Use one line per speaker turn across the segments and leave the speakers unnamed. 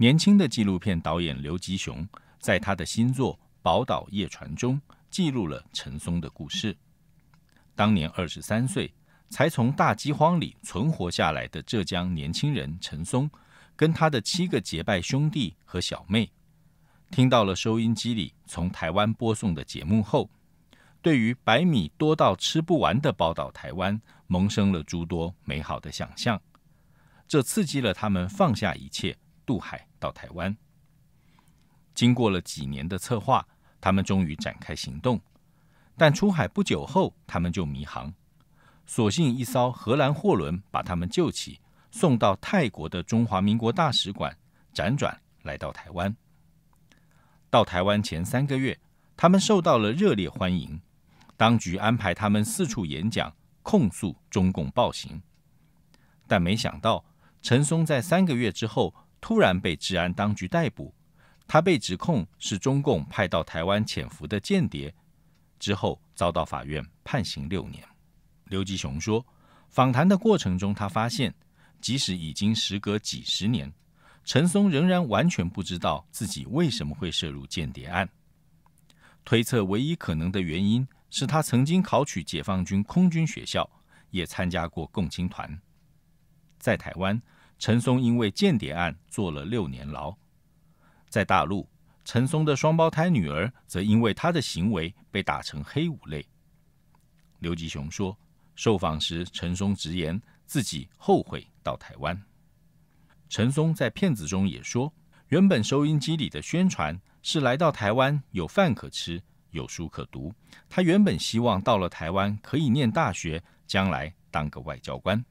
年轻的纪录片导演刘吉雄在他的新作《宝岛夜船》中记录了陈松的故事。当年二十三岁才从大饥荒里存活下来的浙江年轻人陈松，跟他的七个结拜兄弟和小妹，听到了收音机里从台湾播送的节目后，对于白米多到吃不完的宝岛台湾，萌生了诸多美好的想象。这刺激了他们放下一切渡海。到台湾，经过了几年的策划，他们终于展开行动。但出海不久后，他们就迷航，所幸一艘荷兰货轮把他们救起，送到泰国的中华民国大使馆，辗转来到台湾。到台湾前三个月，他们受到了热烈欢迎，当局安排他们四处演讲，控诉中共暴行。但没想到，陈松在三个月之后。突然被治安当局逮捕，他被指控是中共派到台湾潜伏的间谍，之后遭到法院判刑六年。刘吉雄说，访谈的过程中，他发现，即使已经时隔几十年，陈松仍然完全不知道自己为什么会涉入间谍案。推测唯一可能的原因是他曾经考取解放军空军学校，也参加过共青团，在台湾。陈松因为间谍案坐了六年牢，在大陆，陈松的双胞胎女儿则因为他的行为被打成黑五类。刘吉雄说，受访时陈松直言自己后悔到台湾。陈松在片子中也说，原本收音机里的宣传是来到台湾有饭可吃、有书可读，他原本希望到了台湾可以念大学，将来当个外交官。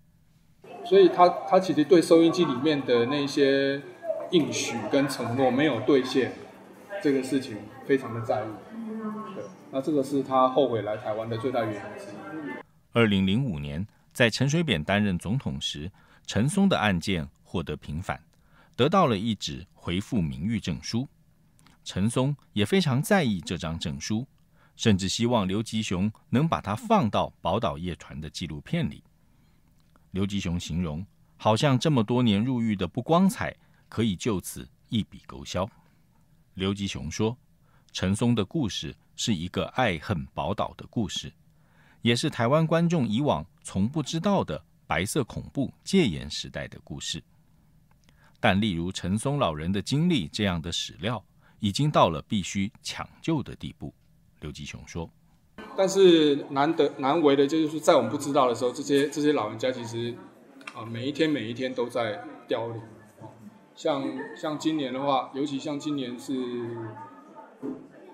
所以他他其实对收音机里面的那些应许跟承诺没有兑现，这个事情非常的在意。对，那这个是他后悔来台湾的最大原因之一。
二零零五年，在陈水扁担任总统时，陈松的案件获得平反，得到了一纸回复名誉证书。陈松也非常在意这张证书，甚至希望刘吉雄能把它放到《宝岛夜船的纪录片里。刘吉雄形容，好像这么多年入狱的不光彩，可以就此一笔勾销。刘吉雄说，陈松的故事是一个爱恨宝岛的故事，也是台湾观众以往从不知道的白色恐怖戒严时代的故事。但例如陈松老人的经历这样的史料，已经到了必须抢救的地步。刘吉雄说。
但是难得难为的，就是在我们不知道的时候，这些这些老人家其实，啊，每一天每一天都在凋零像像今年的话，尤其像今年是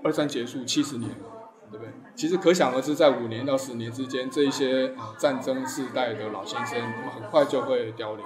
二战结束七十年，对不对？其实可想而知，在五年到十年之间，这一些啊战争世代的老先生，他们很快就会凋零。